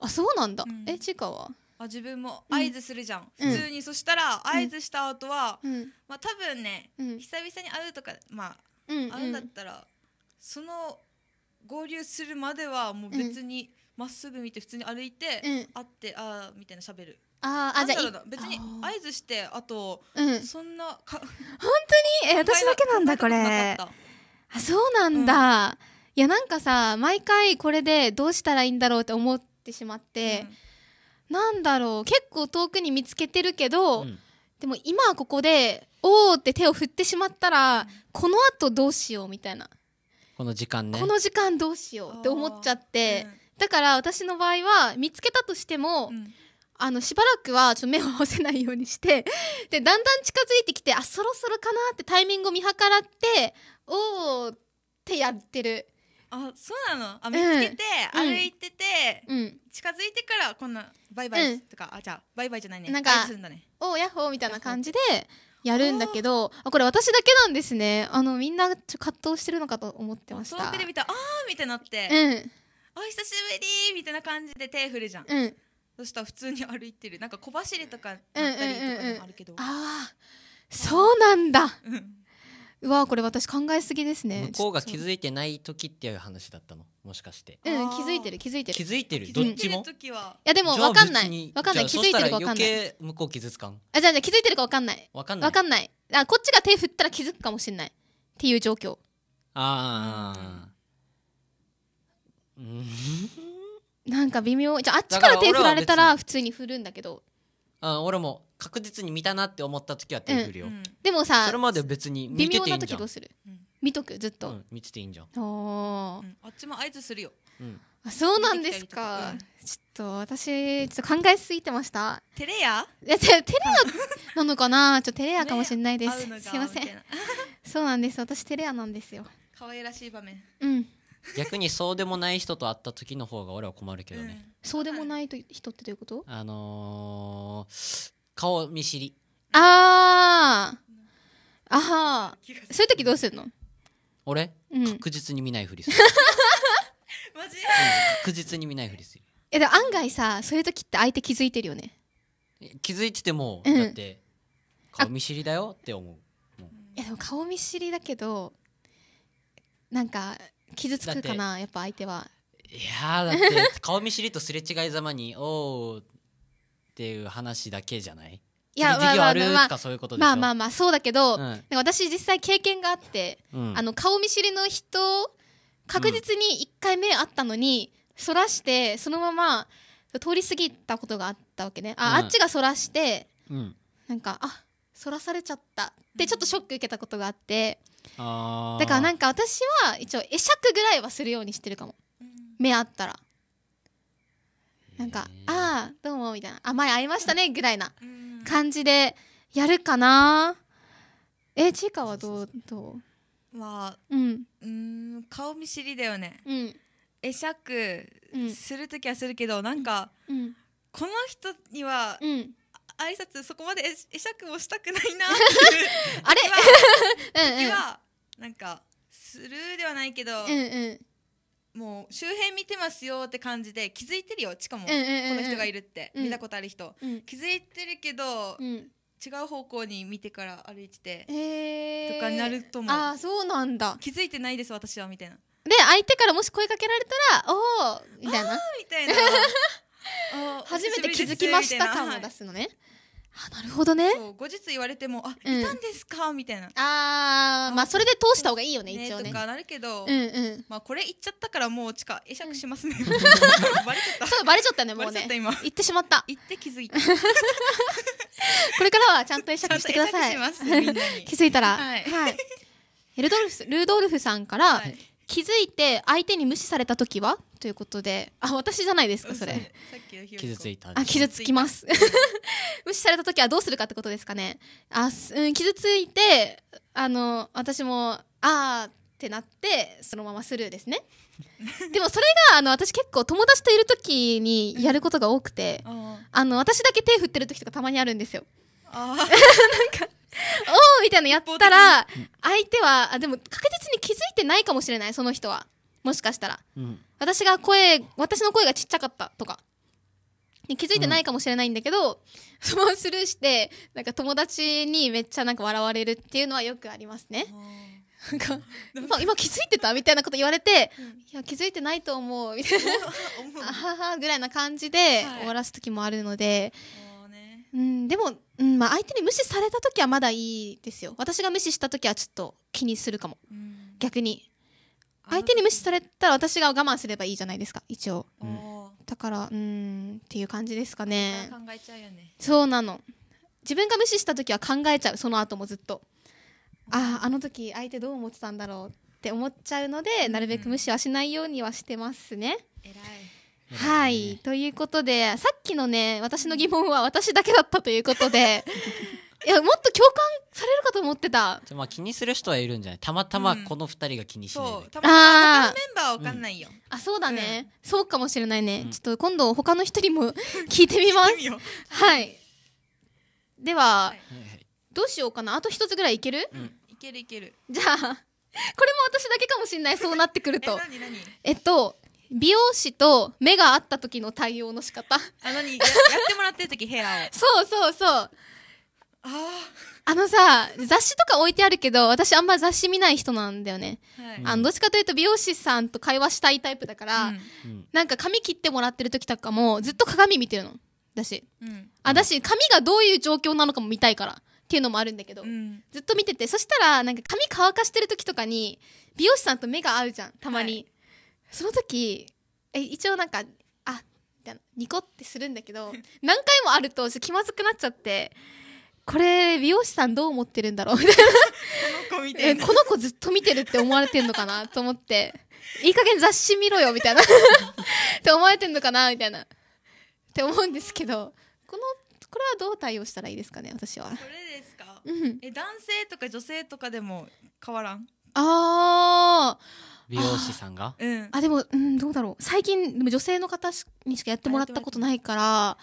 あそうなんだ、うん、えちかはあ自分も合図するじゃん、うん、普通にそしたら合図した後は、うん、まあ多分ね、久々に会うとかまあ、会うんだったらその合流するまではもう別にまっすぐ見て普通に歩いて、会ってああみたいな喋るああじゃあ別に合図してあと、うん、そんなか本当にえ私だけなんだこれあそうなんだ、いやなんかさ毎回これでどうしたらいいんだろうって思ってしまって、うん、なんだろう結構遠くに見つけてるけど、うん、でも今ここでおお」って手を振ってしまったらこのあとどうしようみたいなこの時間ねこの時間どうしようって思っちゃって、だから私の場合は見つけたとしても、うんあのしばらくはちょっと目を合わせないようにして [laughs] でだんだん近づいてきてあそろそろかなってタイミングを見計らっておおってやってるあそうなのあ見つけて、うん、歩いてて、うん、近づいてからこんなバイバイとか、うん、あじゃあバイバイじゃないねなんか「おおヤッホー」みたいな感じでやるんだけどあこれ私だけなんですねあのみんなちょ葛藤してるのかと思ってました遠くで見たあーみたいなって、うん、お久しぶりみたいな感じで手振るじゃん、うんそしたら普通に歩いてるなんか小走りとかなったりとかもあるけど、うんうんうんうん、ああそうなんだ、うん、うわこれ私考えすぎですね向こうが気づいてない時っていう話だったのもしかしてうん気づいてる気づいてる気づいてるどっちも、うん、いやでも分かんない分かんない気づいてるか分かんない向こう傷つかんあじゃあ気づいてるか分かんない分かんない分かんないあこっちが手振ったら気づくかもしれないっていう状況ああうんなんか微妙じゃああっちから手振られたら普通に振るんだけどあ俺も確実に見たなって思った時は手振るよ、うんうん、でもさそれまで別に微妙な時どうする、ん、見とくずっと、見てていいんじゃんああっちも合図するよ、あそうなんですか、ちょっと私ちょっと考えすぎてましたテレヤテレアなのかなちょっとテレアかもしれないですすいませんそうなんです私テレアなんですよ可愛らしい場面うん [laughs] 逆にそうでもない人と会った時の方が俺は困るけどね、そうでもないと人ってどういうことあのー、顔見知りあーあはそういう時どうするの俺、うん、確実に見ないふりする [laughs] マジ、うん、確実に見ないふりするえで案外さそういう時って相手気づいてるよね気づいてても、うん、だって顔見知りだよって思ういやでも顔見知りだけどなんか傷つくかなやっぱ相手はいやだって顔見知りとすれ違いざまに「おう」っていう話だけじゃないいや、まあまあまあ、まあまあそうだけど、うん、私実際経験があって、うん、あの顔見知りの人確実に1回目会ったのに、うん、そらしてそのまま通り過ぎたことがあったわけねあ,、あっちがそらして、うん、なんかあそらされちゃったってちょっとショック受けたことがあってだからなんか私は一応会釈ぐらいはするようにしてるかも、目合ったらなんか「ああどうも」みたいな「あ前会いましたね」ぐらいな感じでやるかなえちいかはどうどうは、うん、うん顔見知りだよね、うん、会釈する時はするけど、なんか、うん、この人には、うん挨拶そこまで会釈をしたくないな [laughs] あれ時は [laughs] うん、なんかスルーではないけど、うんうん、もう周辺見てますよって感じで気づいてるよしかも、この人がいるって、うん、見たことある人、うん、気づいてるけど、違う方向に見てから歩いてて、えー、とかになると思うあそうなんだ気づいてないです私はみたいなで相手からもし声かけられたら「おお」みたいな。みたいな [laughs] 初めて気づきましたかを出すのね、あなるほどね後日言われても「あ、いたんですか」みたいなああまあそれで通した方がいいよね一応ねとかなるけど、まあ、これ言っちゃったからもうちか会釈します [laughs] [laughs] ね、バレちゃったそうバレちゃったねもうね言ってしまった言って気づいた [laughs] これからはちゃんと会釈してください気づいたらはい、エルドルフルードルフさんから、気づいて相手に無視された時はということであ私じゃないですかそれ傷ついたあ傷つきます [laughs] 無視された時はどうするかってことですかねあ、うん、傷ついてあの私もああってなってそのままスルーですね [laughs] でもそれがあの私結構友達といる時にやることが多くて、あの私だけ手振ってる時とかたまにあるんですよ [laughs] なんか [laughs] おーみたいなやったら、相手は、あ、でも確実に気づいてないかもしれない、その人は。もしかしたら。うん、私が声、私の声がちっちゃかったとか。気づいてないかもしれないんだけど、うん、そのスルーして、なんか友達にめっちゃなんか笑われるっていうのはよくありますね。なんか、今、今気づいてたみたいなこと言われて、うん、いや、気づいてないと思う、みたいな。[laughs] あはは、ぐらいな感じで終わらす時もあるので、はいうん、でも、うんまあ、相手に無視された時はまだいいですよ私が無視した時はちょっと気にするかも、うん、逆に相手に無視されたら私が我慢すればいいじゃないですか一応、だからうんっていう感じですかね考えちゃうよねそうなの自分が無視した時は考えちゃうその後もずっとあああの時相手どう思ってたんだろうって思っちゃうのでなるべく無視はしないようにはしてますね、いはいということでさっきのね私の疑問は私だけだったということで [laughs] いやもっと共感されるかと思ってたじゃまあ気にする人はいるんじゃないたまたまこの2人が気にしない、うん、たメンバーはかんないよ、うあそうだね、うん、そうかもしれないね、ちょっと今度他の人にも聞いてみますはいでは、はい、どうしようかなあと一つぐらいいける、いけるいけるじゃあこれも私だけかもしれないそうなってくるとえっと美容師と目が合った時の対応の仕方あのにややってもらってる時ヘアをそうそうそうああのさ雑誌とか置いてあるけど私あんま雑誌見ない人なんだよね、はい、あのどっちかというと美容師さんと会話したいタイプだから、うん、なんか髪切ってもらってる時とかもずっと鏡見てるのだし、うん、あだし髪がどういう状況なのかも見たいからっていうのもあるんだけど、うん、ずっと見ててそしたらなんか髪乾かしてる時とかに美容師さんと目が合うじゃんたまに、はいその時え一応なんか「あみたいなニコってするんだけど [laughs] 何回もあると気まずくなっちゃってこれ美容師さんどう思ってるんだろうみたいなこの子見てこの子ずっと見てるって思われてんのかなと思っていい加減雑誌見ろよみたいな [laughs] って思われてんのかなみたいなって思うんですけどこのこれはどう対応したらいいですかね私はこれですか、うん、え男性とか女性とかでも変わらんああ美容師さんがうんあでも、うん、どうだろう最近でも女性の方にしかやってもらったことないから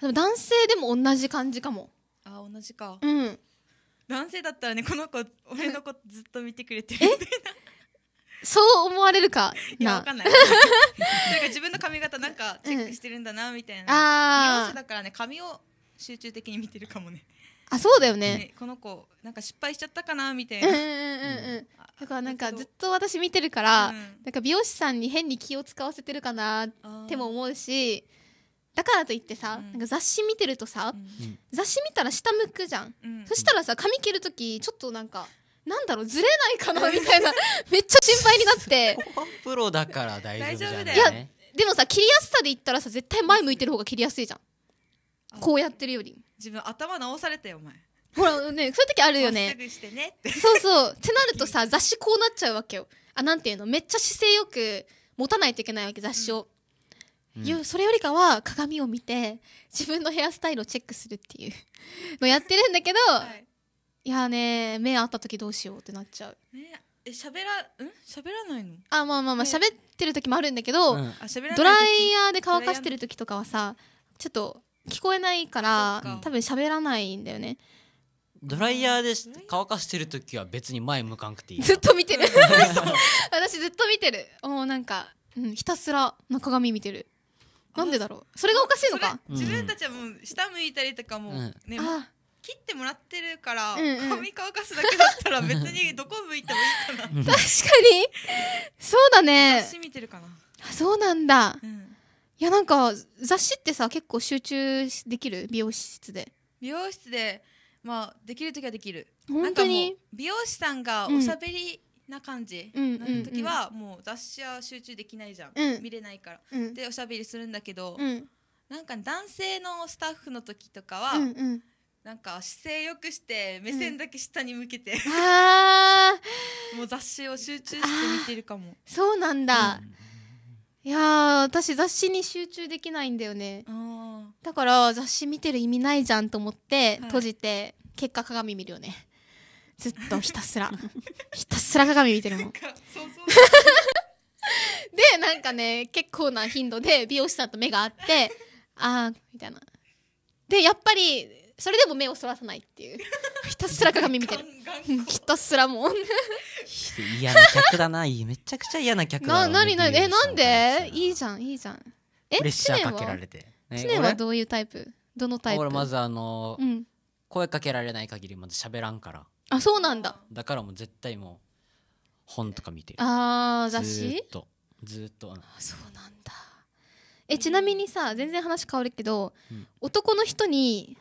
でも男性でも同じ感じかもあ同じかうん男性だったらねこの子俺の子 [laughs] ずっと見てくれてるみたいなそう思われるかいやわかんない [laughs] なんか自分の髪型なんかチェックしてるんだなみたいな美容あ師ーだからね髪を集中的に見てるかもねあそうだよねねこの子なんか失敗しちゃったかなみたいな。うんうんうんうんだからなんかずっと私見てるから、うん、なんか美容師さんに変に気を使わせてるかなっても思うしだからといってさ、うん、なんか雑誌見てるとさ、うん、雑誌見たら下向くじゃん、そしたらさ髪切る時ちょっとなんかなんだろうずれないかな [laughs] みたいなめっちゃ心配になってプロだから大丈夫じゃないいやでもさ切りやすさで言ったらさ絶対前向いてる方が切りやすいじゃんこうやってるより自分頭直されてよお前ほらねそういう時あるよね。ねそうそうってなるとさ雑誌こうなっちゃうわけよ。あなんていうのめっちゃ姿勢よく持たないといけないわけ雑誌を。うん、それよりかは鏡を見て自分のヘアスタイルをチェックするっていうのやってるんだけど、はい、いやね目合った時どうしようってなっちゃう。ねえ喋らん喋らないのあまあまあまあ喋ってる時もあるんだけど、うん、ドライヤーで乾かしてる時とかはさちょっと聞こえないから多分喋らないんだよね。ドライヤーで乾かしてる時は別に前向かんくていいずっと見てる [laughs] [laughs] 私ずっと見てるもうなんか、うん、ひたすら鏡見てるなんでだろうそれがおかしいのか自分たちはもう下向いたりとかも、うん、ね、切ってもらってるから、うんうん、髪乾かすだけだったら別に [laughs] どこ向いてもいいかな確かにそうだね雑誌見てるかなあそうなんだ、うん、いやなんか雑誌ってさ結構集中できる美容室で美容室でまあできる時はできる本当に美容師さんがおしゃべりな感じの時はもう雑誌は集中できないじゃん、うん、見れないから、うん、でおしゃべりするんだけど、うん、なんか男性のスタッフの時とかは、うんなんか姿勢よくして目線だけ下に向けて、うん、ああ [laughs] もう雑誌を集中して見てるかもそうなんだ、うん、いや私雑誌に集中できないんだよねだから雑誌見てる意味ないじゃんと思って閉じて、結果鏡見るよねずっとひたすら [laughs] ひたすら鏡見てるもん [laughs] でなんかね結構な頻度で美容師さんと目が合ってああみたいなでやっぱりそれでも目をそらさないっていうひたすら鏡見てるひたすらもう嫌な客だなめちゃくちゃ嫌な客だな何何えなんでいいじゃんいいじゃんえプレッシャーかけられて知念はどういうタイプどのタイプ俺まずあの、うん、声かけられない限りまず喋らんからあそうなんだだからもう絶対もう本とか見てるああ雑誌ずっとずっとあそうなんだえちなみにさ全然話変わるけど、うん、男の人に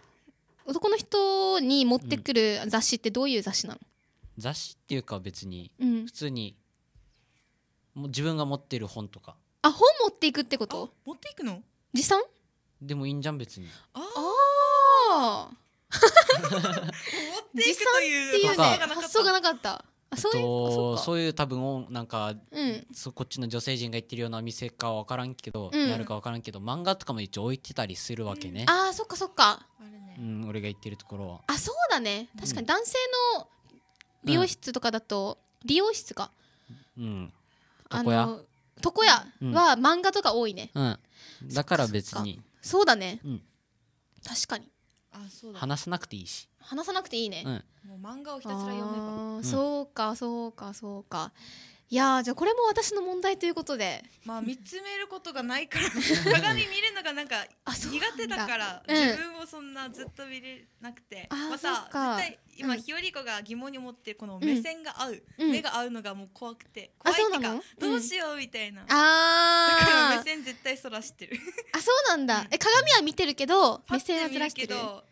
男の人に持ってくる雑誌ってどういう雑誌なの、うん、雑誌っていうか別に、うん、普通にもう自分が持ってる本とかあ本持っていくってこと持っていくの持参でもいいんじゃん別にあ [laughs] あ持っていくという発想がなかったあそういう,、と、そういう多分をなんか、うん、そこっちの女性陣が言ってるような店かわからんけど、やるかわからんけど漫画とかも一応置いてたりするわけね、ああそっかそっかうん、俺が言ってるところはあそうだね確かに男性の美容室とかだと、美容室かうん床屋床屋は漫画とか多いね、うん、だから別にそうだね、うん、確かにあそうだ話さなくていいし話さなくていいね、うん、もう漫画をひたすら読めば、そうかそうかそうかいやじゃこれも私の問題ということでまあ見つめることがないから [laughs] 鏡見るのがなんか苦手だから自分もそんなずっと見れなくて、また絶対今、日和ひよりこが疑問に思ってこの目線が合う、うん、目が合うのがもう怖くて怖いってかどうしようみたいな、あだから目線絶対そらしてるあそうなんだえ鏡は見てるけど目線はずらしてるけど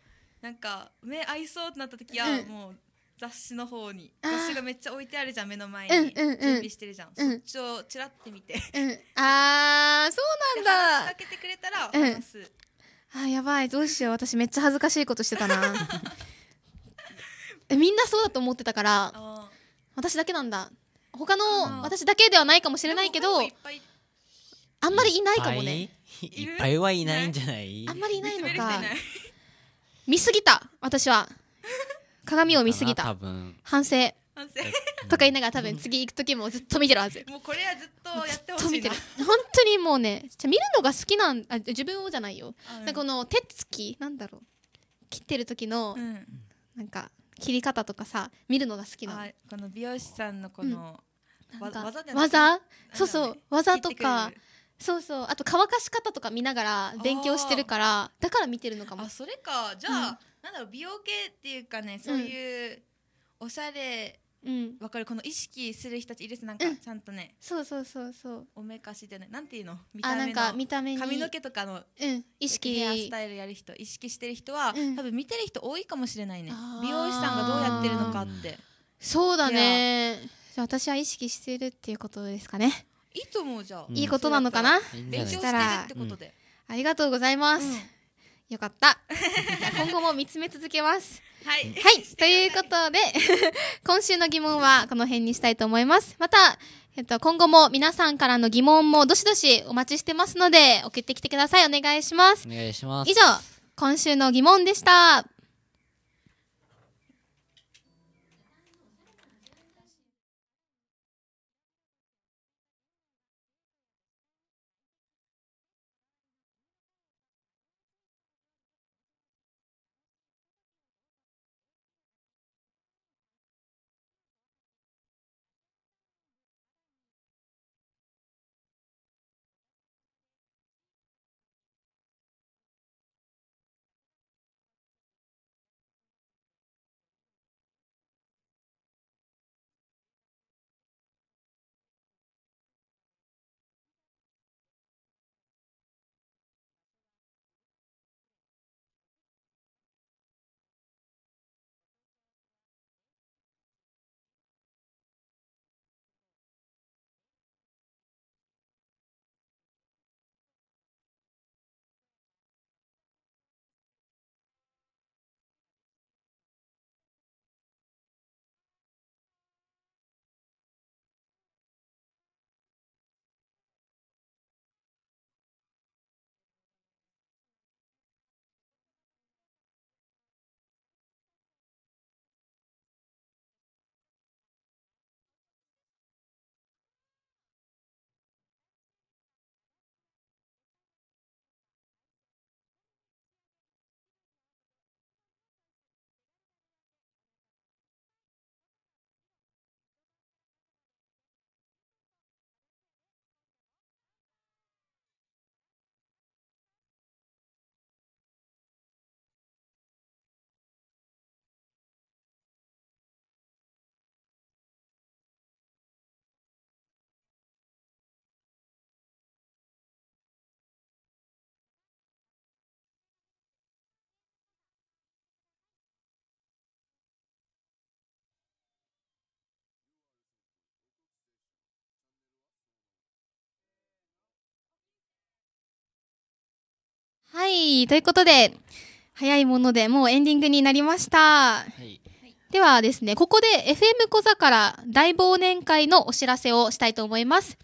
なんか目合いそうってなった時はもう、雑誌の方に雑誌がめっちゃ置いてあるじゃん目の前に、うんうん準備してるじゃん、うん、そっちをちらって見て、うん、ああそうなんだ話かけてくれたら話す、うん、あやばいどうしよう私めっちゃ恥ずかしいことしてたな [laughs] みんなそうだと思ってたから私だけなんだ他の私だけではないかもしれないけどあんまりいないかもねいっぱいはいないんじゃないあんまりいないのか見すぎた私は鏡を見すぎた反省とか言いながら多分次行く時もずっと見てるはずもうこれはずっとやってほしいな本当にもうねじゃ見るのが好きなんあ自分をじゃないよなこの手つきなんだろう切ってる時の、うん、なんか切り方とかさ見るのが好きなのこの美容師さんのこの、うん、技技そうそう技とかそうそうあと乾かし方とか見ながら勉強してるからだから見てるのかもあそれかじゃあ、なんだろう美容系っていうかねそういうおしゃれ、うんわかるこの意識する人たちいるしなんかちゃんとね、そうそうそうそうおめかしじゃないなんていうの見あたなん目か見た目に髪の毛とかのうん意識ヘアスタイルやる人意識してる人は、うん多分見てる人多いかもしれないね美容師さんがどうやってるのかってそうだねじゃあ私は意識してるっていうことですかね、いいと思うじゃあ、うんいいことなのかな、勉強してるってことで、ありがとうございます、うんよかった。[laughs] 今後も見つめ続けます。はい。はい。ということで、[laughs] 今週の疑問はこの辺にしたいと思います。また、えっと、今後も皆さんからの疑問もどしどしお待ちしてますので、送ってきてください。お願いします。お願いします。以上、今週の疑問でした。はい、ということで、早いものでもうエンディングになりました。はい、ではですね、ここで FM 小座から大忘年会のお知らせをしたいと思います。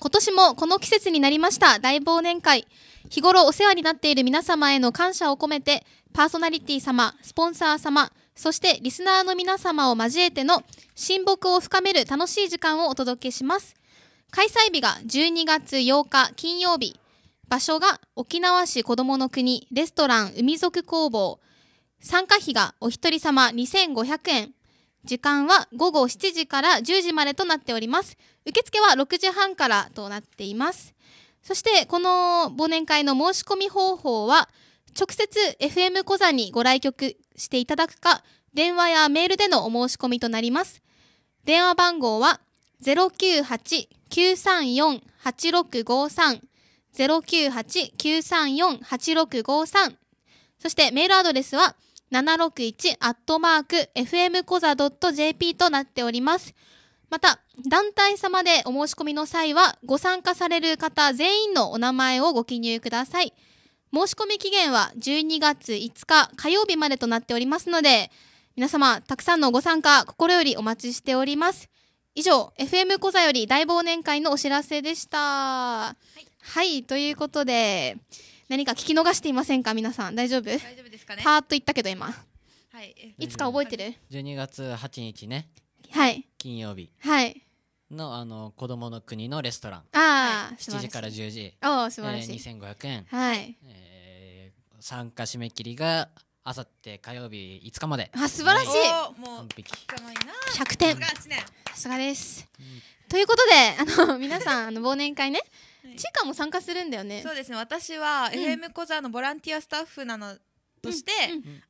今年もこの季節になりました大忘年会。日頃お世話になっている皆様への感謝を込めて、パーソナリティ様、スポンサー様、そしてリスナーの皆様を交えての親睦を深める楽しい時間をお届けします。開催日が12月8日金曜日、場所が沖縄市子どもの国レストラン海賊工房参加費がお一人様2500円時間は午後7時から10時までとなっております受付は6時半からとなっていますそしてこの忘年会の申し込み方法は直接 FM 小座にご来局していただくか電話やメールでのお申し込みとなります電話番号は098-934-8653 098-934-8653そしてメールアドレスは 761-fmcoza.jp となっております。また、団体様でお申し込みの際は、ご参加される方全員のお名前をご記入ください。申し込み期限は12月5日火曜日までとなっておりますので、皆様、たくさんのご参加、心よりお待ちしております。以上、FM 小座より大忘年会のお知らせでした。はいはいということで何か聞き逃していませんか皆さん大丈夫大丈夫ですかねパーッと言ったけど今はいいつか覚えてる12月8日ねはい金曜日はいのあの子供の国のレストランああ7時から10時おお素晴らしい、えー、2500円はい、えー、参加締め切りがあさって火曜日5日まであ素晴らしい完璧100点さすがです、ということであの皆さんあの忘年会ねチカも参加するんだよねそうですね私は FM 小沢のボランティアスタッフなのとして、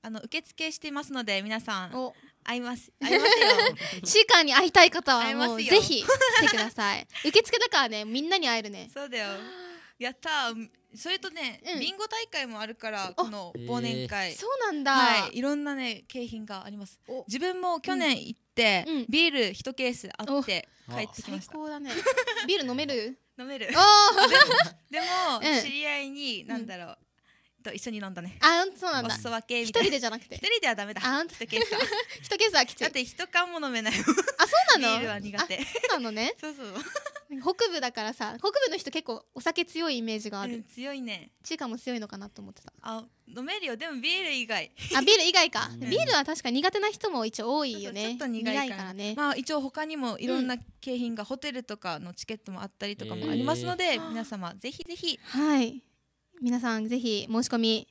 あの受付していますので皆さん会います会いますよシー [laughs] に会いたい方はもうぜひ来てください [laughs] 受付だからねみんなに会えるねそうだよやったそれとね、うん、ビンゴ大会もあるからこの忘年会、そうなんだ、はい、いろんなね景品があります自分も去年行って、うん、ビール一ケースあって帰ってきました、最高だねビール飲める飲める [laughs] でも、知り合いに何だろうと一緒に飲んだねあそうなんだお裾分け一人でじゃなくて一人ではダメだあん一ケース一ケースはきついだって一缶も飲めないあそうなのビールは苦手そうなのねそうそう [laughs] 北部だからさ北部の人結構お酒強いイメージがある、うん、強いね中華も強いのかなと思ってたあ飲めるよでもビール以外あビール以外か、ビールは確か苦手な人も一応多いよねちょっと苦いからねまあ一応他にもいろんな景品が、うん、ホテルとかのチケットもあったりとかもありますので、皆様ぜひぜひはい皆さんぜひ申し込み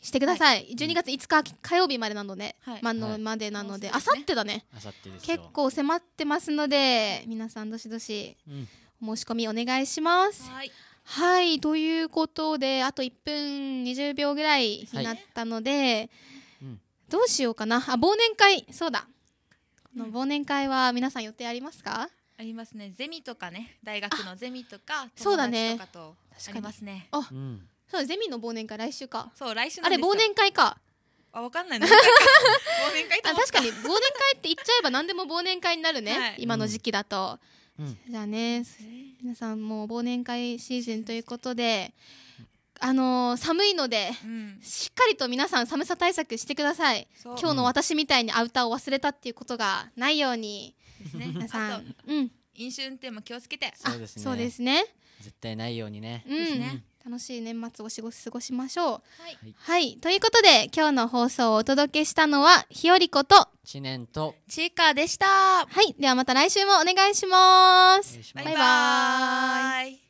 してください、はい、12月5日火曜日までなので、はい、まの、はい、までなので、あさってだね結構迫ってますので皆さんどしどし、お申し込みお願いします。はいはいということであと1分20秒ぐらいになったので、うん、どうしようかなあ忘年会そうだこの忘年会は皆さん予定ありますか、ありますねゼミとかね大学のゼミとかそうだねありますねあ、うん、そうゼミの忘年会来週かそう来週あれ忘年会かあ分かんない忘年会 [laughs] あ確かに忘年会って言っちゃえば何でも忘年会になるね、はい、今の時期だと、うん、じゃあね皆さんもう忘年会シーズンということであのー、寒いので、うん、しっかりと皆さん寒さ対策してください今日の私みたいにアウターを忘れたっていうことがないように、です、ね、皆さん、うん、飲酒運転も気をつけてそうですね、ね、絶対ないようにね、うん、ね楽しい年末を過ごしましょう、はい、はい、ということで今日の放送をお届けしたのはひよりこと知念とちいかでしたはいではまた来週もお願いしますバイバイ